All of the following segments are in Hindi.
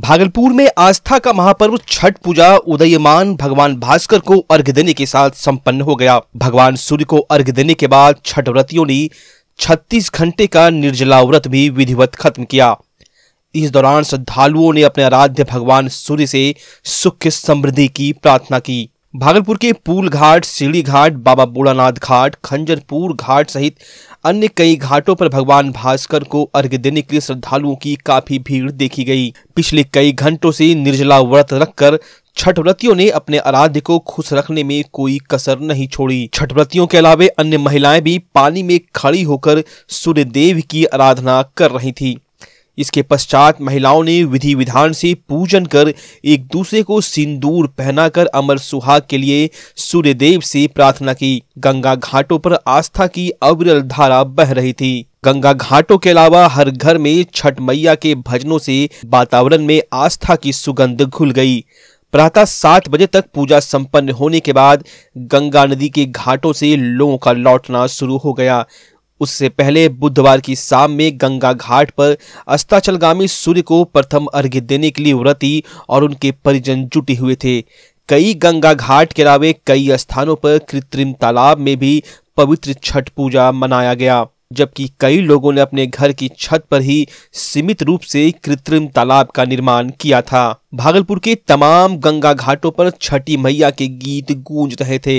भागलपुर में आस्था का महापर्व छठ पूजा उदयमान भगवान भास्कर को अर्घ देने के साथ संपन्न हो गया भगवान सूर्य को अर्घ देने के बाद छठ व्रतियों ने 36 घंटे का निर्जला व्रत भी विधिवत खत्म किया इस दौरान श्रद्धालुओं ने अपने आराध्य भगवान सूर्य से सुख समृद्धि की प्रार्थना की भागलपुर के पूल घाट सीढ़ी घाट बाबा बूढ़ानाथ घाट खंजरपुर घाट सहित अन्य कई घाटों पर भगवान भास्कर को अर्घ्य देने के लिए श्रद्धालुओं की काफी भीड़ देखी गई पिछले कई घंटों से निर्जला व्रत रखकर छठ व्रतियों ने अपने आराध्य को खुश रखने में कोई कसर नहीं छोड़ी छठ व्रतियों के अलावे अन्य महिलाएं भी पानी में खड़ी होकर सूर्य देव की आराधना कर रही थी इसके पश्चात महिलाओं ने विधि विधान से पूजन कर एक दूसरे को सिंदूर पहनाकर अमर सुहाग के लिए सूर्यदेव से प्रार्थना की गंगा घाटों पर आस्था की अविरल धारा बह रही थी गंगा घाटों के अलावा हर घर में छठ मैया के भजनों से वातावरण में आस्था की सुगंध घुल गई प्रातः सात बजे तक पूजा संपन्न होने के बाद गंगा नदी के घाटों से लोगों का लौटना शुरू हो गया उससे पहले बुधवार की शाम में गंगा घाट पर अस्ताचलगामी सूर्य को प्रथम अर्घ्य देने के लिए व्रती और उनके परिजन जुटे हुए थे कई गंगा घाट के अलावे कई स्थानों पर कृत्रिम तालाब में भी पवित्र छठ पूजा मनाया गया जबकि कई लोगों ने अपने घर की छत पर ही सीमित रूप से कृत्रिम तालाब का निर्माण किया था भागलपुर के तमाम गंगा घाटों पर छठी मैया के गीत गूंज रहे थे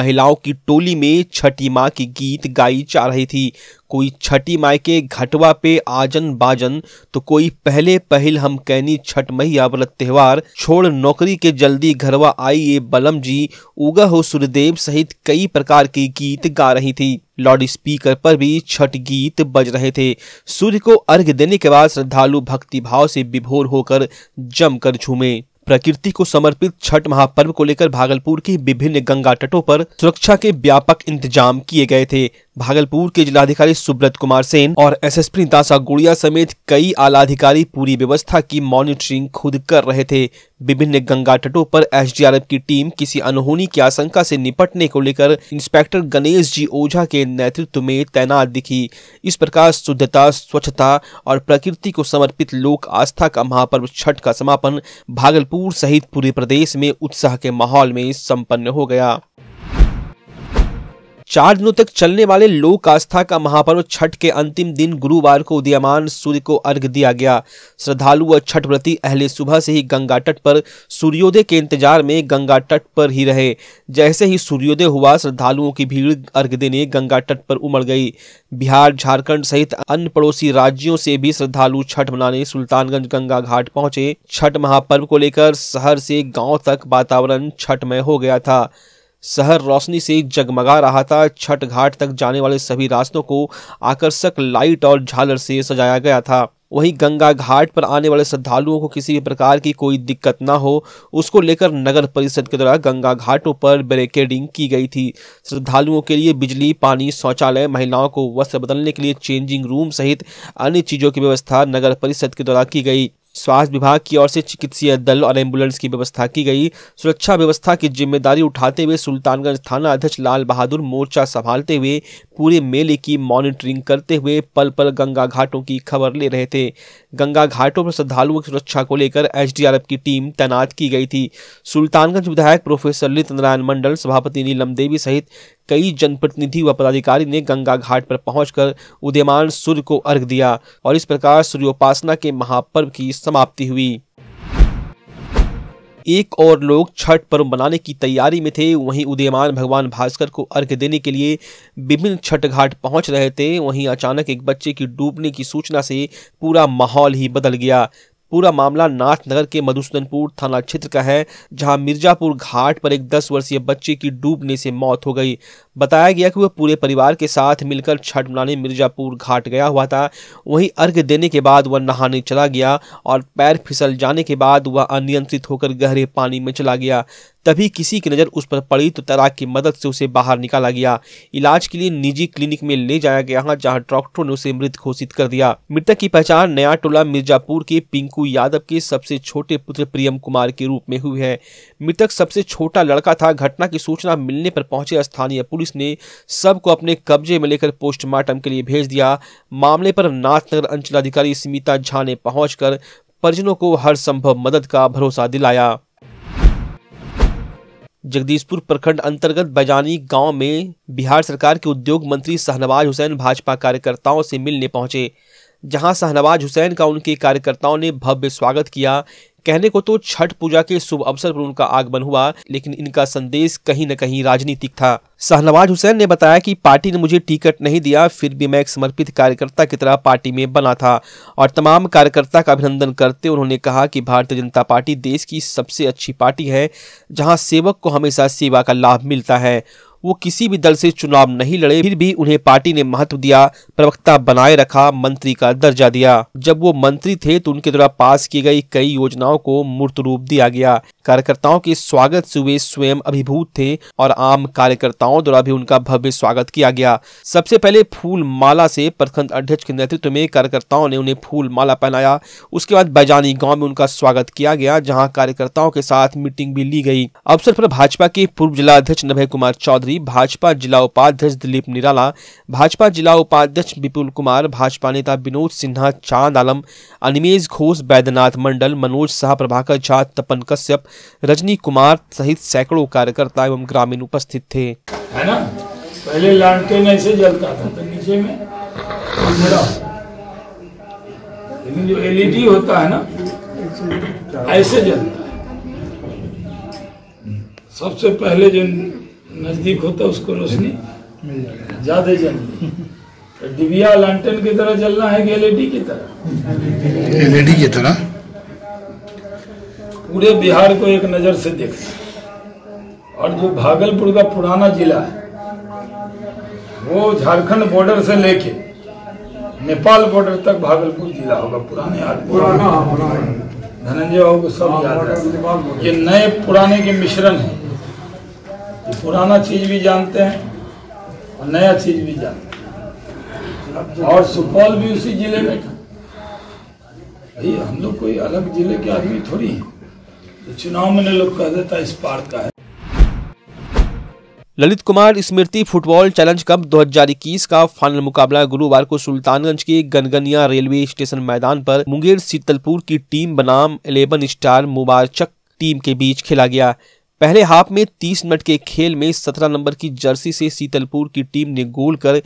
महिलाओं की टोली में छठी माँ की गीत गाई जा रही थी कोई छठी माई के घटवा पे आजन बाजन तो कोई पहले पहल हम कहनी छठ मैया व्रत त्योहार छोड़ नौकरी के जल्दी घरवा आई ये बलम जी उगा हो सूर्यदेव सहित कई प्रकार की गीत गा रही थी लाउड स्पीकर पर भी छठ गीत बज रहे थे सूर्य को अर्घ्य देने के बाद श्रद्धालु भक्ति भाव से विभोर होकर जमकर झूमे प्रकृति को समर्पित छठ महापर्व को लेकर भागलपुर के विभिन्न गंगा तटों पर सुरक्षा के व्यापक इंतजाम किए गए थे भागलपुर के जिलाधिकारी सुब्रत कुमार सेन और एसएसपी दासा गुड़िया समेत कई आला अधिकारी पूरी व्यवस्था की मॉनिटरिंग खुद कर रहे थे विभिन्न गंगा तटों पर एसडीआरएफ की टीम किसी अनहोनी की आशंका से निपटने को लेकर इंस्पेक्टर गणेश जी ओझा के नेतृत्व में तैनात दिखी इस प्रकार शुद्धता स्वच्छता और प्रकृति को समर्पित लोक आस्था का महापर्व छठ का समापन भागलपुर सहित पूरे प्रदेश में उत्साह के माहौल में संपन्न हो गया चार दिनों तक चलने वाले लोक आस्था का महापर्व छठ के अंतिम दिन गुरुवार को उदयमान सूर्य को अर्घ दिया गया श्रद्धालु व छठ व्रती अहले सुबह से ही गंगा तट पर सूर्योदय के इंतजार में गंगा तट पर ही रहे जैसे ही सूर्योदय हुआ श्रद्धालुओं की भीड़ अर्घ देने गंगा तट पर उमड़ गई बिहार झारखंड सहित अन्य पड़ोसी राज्यों से भी श्रद्धालु छठ मनाने सुल्तानगंज गंगा घाट पहुंचे छठ महापर्व को लेकर शहर से गाँव तक वातावरण छठमय हो गया था शहर रोशनी से जगमगा रहा था छठ घाट तक जाने वाले सभी रास्तों को आकर्षक लाइट और झालर से सजाया गया था वहीं गंगा घाट पर आने वाले श्रद्धालुओं को किसी भी प्रकार की कोई दिक्कत ना हो उसको लेकर नगर परिषद के द्वारा गंगा घाटों पर बैरिकेडिंग की गई थी श्रद्धालुओं के लिए बिजली पानी शौचालय महिलाओं को वस्त्र बदलने के लिए चेंजिंग रूम सहित अन्य चीज़ों की व्यवस्था नगर परिषद के द्वारा की गई स्वास्थ्य विभाग की ओर से चिकित्सीय दल और एम्बुलेंस की व्यवस्था की गई सुरक्षा व्यवस्था की जिम्मेदारी उठाते हुए सुल्तानगंज थाना अध्यक्ष लाल बहादुर मोर्चा संभालते हुए पूरे मेले की मॉनिटरिंग करते हुए पल पल गंगा घाटों की खबर ले रहे थे गंगा घाटों पर श्रद्धालुओं की सुरक्षा को लेकर एच की टीम तैनात की गई थी सुल्तानगंज विधायक प्रोफेसर लित नारायण मंडल सभापति नीलम देवी सहित कई जनप्रतिनिधि व पदाधिकारी ने गंगा घाट पर पहुंचकर उदयमान सूर्य को अर्घ दिया और इस प्रकार सूर्योपासना के महापर्व की समाप्ति हुई एक और लोग छठ पर्व मनाने की तैयारी में थे वहीं उदयमान भगवान भास्कर को अर्घ्य देने के लिए विभिन्न छठ घाट पहुंच रहे थे वहीं अचानक एक बच्चे की डूबने की सूचना से पूरा माहौल ही बदल गया पूरा मामला नाथनगर के मधुसूदनपुर थाना क्षेत्र का है जहां मिर्जापुर घाट पर एक 10 वर्षीय बच्चे की डूबने से मौत हो गई बताया गया कि वह पूरे परिवार के साथ मिलकर छठ मनाने मिर्जापुर घाट गया हुआ था वहीं अर्घ्य देने के बाद वह नहाने चला गया और पैर फिसल जाने के बाद वह अनियंत्रित होकर गहरे पानी में चला गया तभी किसी की नज़र उस पर पड़ी तो तैराक की मदद से उसे बाहर निकाला गया इलाज के लिए निजी क्लिनिक में ले जाया गया जहां डॉक्टरों ने उसे मृत घोषित कर दिया मृतक की पहचान नया टोला मिर्जापुर के पिंकू यादव के सबसे छोटे पुत्र प्रियम कुमार के रूप में हुई है मृतक सबसे छोटा लड़का था घटना की सूचना मिलने पर पहुंचे स्थानीय पुलिस ने सबको अपने कब्जे में लेकर पोस्टमार्टम के लिए भेज दिया मामले पर नाथनगर अंचलाधिकारी स्मिता झा ने पहुंचकर परिजनों को हर संभव मदद का भरोसा दिलाया जगदीशपुर प्रखंड अंतर्गत बैजानी गांव में बिहार सरकार के उद्योग मंत्री शाहनवाज हुसैन भाजपा कार्यकर्ताओं से मिलने पहुंचे जहां शाहनवाज हुसैन का उनके कार्यकर्ताओं ने भव्य स्वागत किया कहने को तो छठ पूजा के शुभ अवसर पर उनका आगमन हुआ लेकिन इनका संदेश कहीं न कहीं राजनीतिक था शाहनवाज हुसैन ने बताया कि पार्टी ने मुझे टिकट नहीं दिया फिर भी मैं एक समर्पित कार्यकर्ता की तरह पार्टी में बना था और तमाम कार्यकर्ता का अभिनंदन करते उन्होंने कहा कि भारतीय जनता पार्टी देश की सबसे अच्छी पार्टी है जहां सेवक को हमेशा सेवा का लाभ मिलता है वो किसी भी दल से चुनाव नहीं लड़े फिर भी उन्हें पार्टी ने महत्व दिया प्रवक्ता बनाए रखा मंत्री का दर्जा दिया जब वो मंत्री थे तो उनके द्वारा पास की गई कई योजनाओं को मूर्त रूप दिया गया कार्यकर्ताओं के स्वागत से वे स्वयं अभिभूत थे और आम कार्यकर्ताओं द्वारा भी उनका भव्य स्वागत किया गया सबसे पहले फूल माला से प्रखंड अध्यक्ष के नेतृत्व में कार्यकर्ताओं ने उन्हें फूल माला पहनाया उसके बाद बैजानी गाँव में उनका स्वागत किया गया जहाँ कार्यकर्ताओं के साथ मीटिंग भी ली गई अवसर पर भाजपा के पूर्व जिला अध्यक्ष नभय कुमार चौधरी चौधरी भाजपा जिला उपाध्यक्ष दिलीप निराला भाजपा जिला उपाध्यक्ष विपुल कुमार भाजपा नेता विनोद सिन्हा चांद आलम अनिमेश घोष बैद्यनाथ मंडल मनोज शाह प्रभाकर झा तपन कश्यप रजनी कुमार सहित सैकड़ों कार्यकर्ता एवं ग्रामीण उपस्थित थे है ना पहले लालटेन ऐसे जलता था तो नीचे में लेकिन जो एलईडी होता है ना ऐसे जलता सबसे पहले जो नज़दीक होता उसको रोशनी ज़्यादा जलनी तो डिबिया लालटेन की तरह जलना है कि एलईडी e की तरह एलईडी e की तरह पूरे बिहार को एक नज़र से देखना और जो भागलपुर का पुराना जिला है वो झारखंड बॉर्डर से लेके नेपाल बॉर्डर तक भागलपुर जिला होगा पुराने पुराना धनंजय बाबू को सब हाँ, याद है ये नए पुराने के मिश्रण है पुराना चीज भी जानते हैं और नया चीज भी जानते हैं और सुपौल भी उसी जिले में था भाई हम लोग कोई अलग जिले के आदमी थोड़ी हैं तो चुनाव में लोग कह देता इस पार का है Lalit Kumar Smriti football challenge cup 2021 का फाइनल मुकाबला गुरुवार को सुल्तानगंज के गनगनिया रेलवे स्टेशन मैदान पर मुंगेर शीतलपुर की टीम बनाम 11 स्टार मुबारचक टीम के बीच खेला गया पहले हाफ में 30 मिनट के खेल में 17 नंबर की जर्सी से सीतलपुर की टीम ने गोल कर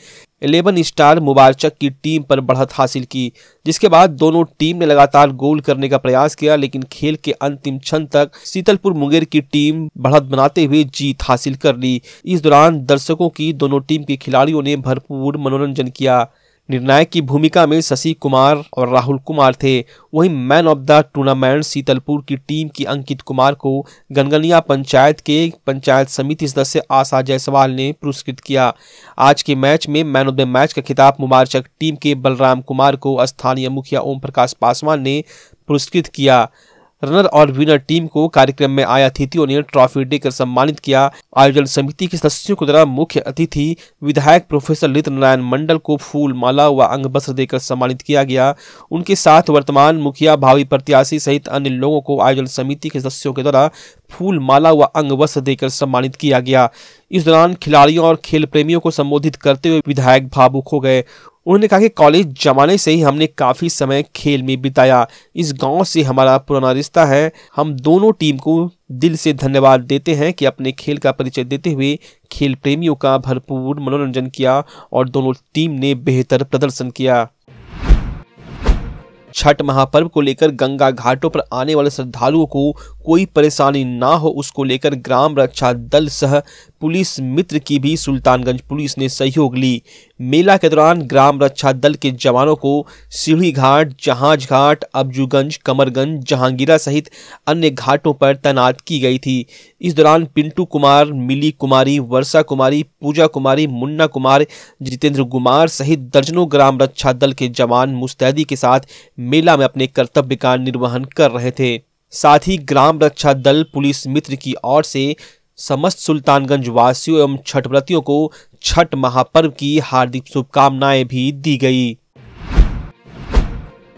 11 स्टार मुबारचक की टीम पर बढ़त हासिल की जिसके बाद दोनों टीम ने लगातार गोल करने का प्रयास किया लेकिन खेल के अंतिम क्षण तक सीतलपुर मुंगेर की टीम बढ़त बनाते हुए जीत हासिल कर ली इस दौरान दर्शकों की दोनों टीम के खिलाड़ियों ने भरपूर मनोरंजन किया निर्णायक की भूमिका में शशि कुमार और राहुल कुमार थे वहीं man of the tournament Sitalpur की टीम की अंकित कुमार को गनगनिया पंचायत के पंचायत समिति सदस्य आशा जायसवाल ने पुरस्कृत किया आज के मैच में मैन ऑफ द मैच का खिताब मुबारचक टीम के बलराम कुमार को स्थानीय मुखिया ओम प्रकाश पासवान ने पुरस्कृत किया रनर और विनर टीम को कार्यक्रम में आए अतिथियों ने ट्रॉफी देकर सम्मानित किया आयोजन समिति के सदस्यों के द्वारा मुख्य अतिथि विधायक प्रोफेसर लित नारायण मंडल को फूल माला व अंग वस्त्र देकर सम्मानित किया गया उनके साथ वर्तमान मुखिया भावी प्रत्याशी सहित अन्य लोगों को आयोजन समिति के सदस्यों के द्वारा फूल माला व अंग वस्त्र देकर सम्मानित किया गया इस दौरान खिलाड़ियों और खेल प्रेमियों को संबोधित करते हुए विधायक भावुक हो गए उन्होंने कहा कि कॉलेज जमाने से ही हमने काफी समय खेल में बिताया इस गांव से हमारा पुराना रिश्ता है हम दोनों टीम को दिल से धन्यवाद देते हैं कि अपने खेल का परिचय देते हुए खेल प्रेमियों का भरपूर मनोरंजन किया और दोनों टीम ने बेहतर प्रदर्शन किया छठ महापर्व को लेकर गंगा घाटों पर आने वाले श्रद्धालुओं को कोई परेशानी ना हो उसको लेकर ग्राम रक्षा दल सह पुलिस मित्र की भी सुल्तानगंज पुलिस ने सहयोग ली मेला के दौरान ग्राम रक्षा दल के जवानों को सीढ़ी घाट जहाज घाट अब्जूगंज कमरगंज जहांगीरा सहित अन्य घाटों पर तैनात की गई थी इस दौरान पिंटू कुमार मिली कुमारी वर्षा कुमारी पूजा कुमारी मुन्ना कुमार जितेंद्र कुमार सहित दर्जनों ग्राम रक्षा दल के जवान मुस्तैदी के साथ मेला में अपने कर्तव्य का निर्वहन कर रहे थे साथ ही ग्राम रक्षा दल पुलिस मित्र की ओर से समस्त सुल्तानगंज वासियों एवं छठव्रतियों को छठ महापर्व की हार्दिक शुभकामनाएं भी दी गई